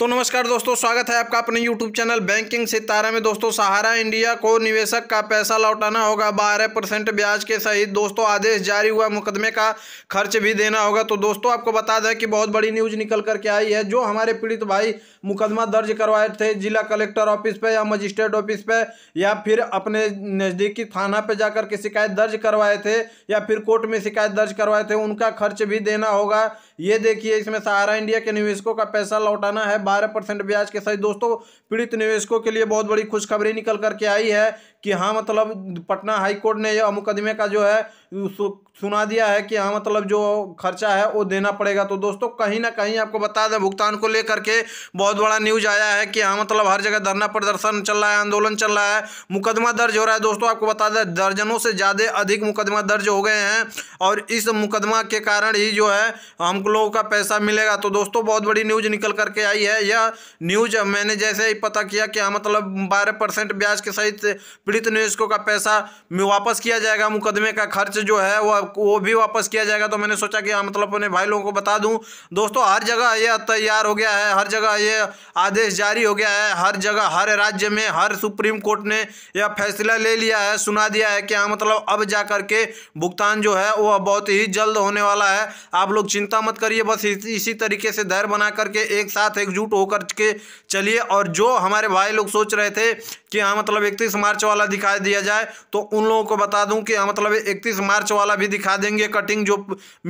तो नमस्कार दोस्तों स्वागत है आपका अपने YouTube चैनल बैंकिंग सितारा में दोस्तों सहारा इंडिया को निवेशक का पैसा लौटाना होगा बारह परसेंट ब्याज के सहित दोस्तों आदेश जारी हुआ मुकदमे का खर्च भी देना होगा तो दोस्तों आपको बता दें कि बहुत बड़ी न्यूज निकल करके आई है जो हमारे पीड़ित भाई मुकदमा दर्ज करवाए थे जिला कलेक्टर ऑफिस पर या मजिस्ट्रेट ऑफिस पे या फिर अपने नज़दीकी थाना पर जाकर के शिकायत दर्ज करवाए थे या फिर कोर्ट में शिकायत दर्ज करवाए थे उनका खर्च भी देना होगा ये देखिए इसमें सहारा इंडिया के निवेशकों का पैसा लौटाना है बारह परसेंट ब्याज के सहित दोस्तों पीड़ित निवेशकों के लिए बहुत बड़ी खुशखबरी निकल करके आई है कि हाँ मतलब पटना हाईकोर्ट ने यह मुकदमे का जो है सुना दिया है कि हाँ मतलब जो खर्चा है वो देना पड़ेगा तो दोस्तों कहीं ना कहीं आपको बता दें भुगतान को लेकर के बहुत बड़ा न्यूज आया है कि हाँ मतलब हर जगह धरना प्रदर्शन चल रहा है आंदोलन चल रहा है मुकदमा दर्ज हो रहा है दोस्तों आपको बता दें दर्जनों से ज़्यादा अधिक मुकदमा दर्ज हो गए हैं और इस मुकदमा के कारण ही जो है हम लोगों का पैसा मिलेगा तो दोस्तों बहुत बड़ी न्यूज निकल करके आई है यह न्यूज मैंने जैसे ही पता किया कि हाँ मतलब बारह परसेंट ब्याज के सहित पीड़ित निवेशकों का पैसा वापस किया जाएगा मुकदमे का खर्च से जो है वो वो भी वापस किया जाएगा तो मैंने सोचा कि हाँ, मतलब अपने भाई लोगों को बता दूं दोस्तों हर जगह ये तैयार हो गया है हर जगह ये आदेश जारी हो गया है हर जगह हर राज्य में हर सुप्रीम कोर्ट ने यह फैसला ले लिया है सुना दिया है कि हाँ मतलब अब जा करके भुगतान जो है वह बहुत ही जल्द होने वाला है आप लोग चिंता मत करिए बस इसी तरीके से धैर्य बना करके एक साथ एकजुट होकर के चलिए और जो हमारे भाई लोग सोच रहे थे कि हाँ मतलब इकतीस मार्च वाला दिखाई दिया जाए तो उन लोगों को बता दूं कि हाँ मतलब इकतीस मार्च वाला भी दिखा देंगे कटिंग जो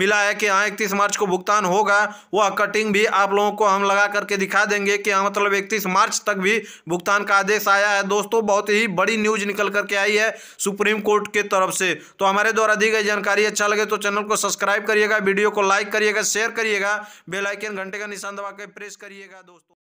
मिला है कि हाँ इकतीस मार्च को भुगतान होगा वह कटिंग भी आप लोगों को हम लगा करके दिखा देंगे कि हाँ मतलब इकतीस मार्च तक भी भुगतान का आदेश आया है दोस्तों बहुत ही बड़ी न्यूज निकल करके आई है सुप्रीम कोर्ट के तरफ से तो हमारे द्वारा दी गई जानकारी अच्छा लगे तो चैनल को सब्सक्राइब करिएगा वीडियो को लाइक करिएगा शेयर करिएगा बेलाइकन घंटे का निशान दबा के प्रेस करिएगा दोस्तों